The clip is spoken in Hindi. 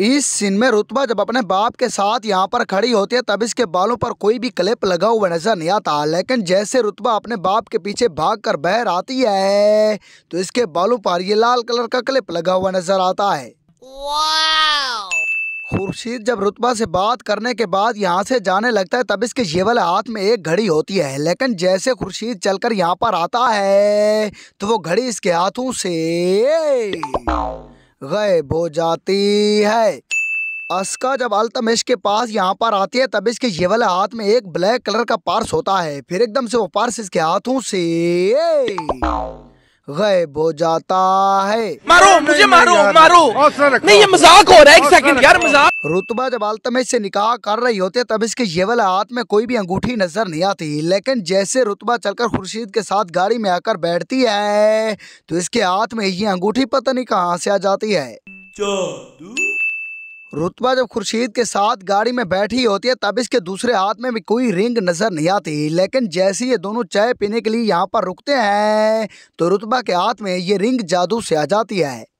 इस सीन में रुतबा जब अपने बाप के साथ यहाँ पर खड़ी होती है तब इसके बालों पर कोई भी क्लिप लगा हुआ नजर नहीं आता लेकिन जैसे रुतबा अपने बाप के पीछे भाग कर बहर आती है तो इसके बालों पर ये लाल कलर का क्लिप लगा हुआ नजर आता है खुर्शीद जब रुतबा से बात करने के बाद यहाँ से जाने लगता है तब इसके ये वाले हाथ में एक घड़ी होती है लेकिन जैसे खुर्शीद चलकर यहाँ पर आता है तो वो घड़ी इसके हाथों से गायब हो जाती है अस्का जब अल्तमेश के पास यहाँ पर आती है तब इसके ये वाले हाथ में एक ब्लैक कलर का पार्स होता है फिर एकदम से वो पार्स इसके हाथों से गायब हो जाता है मारो मुझे मारो मारो नहीं ये मजाक हो रहा है एक सेकंड यार मजाक रुतबा जब आलतमे से निकाह कर रही होते तब इसके येवल हाथ में कोई भी अंगूठी नजर नहीं आती लेकिन जैसे रुतबा चलकर खुर्शीद के साथ गाड़ी में आकर बैठती है तो इसके हाथ में ये अंगूठी पता नहीं कहाँ से आ जाती है रुतबा जब खुर्शीद के साथ गाड़ी में बैठी होती है तब इसके दूसरे हाथ में भी कोई रिंग नजर नहीं आती लेकिन जैसे ये दोनों चाय पीने के लिए यहाँ पर रुकते हैं तो रुतबा के हाथ में ये रिंग जादू से आ जाती है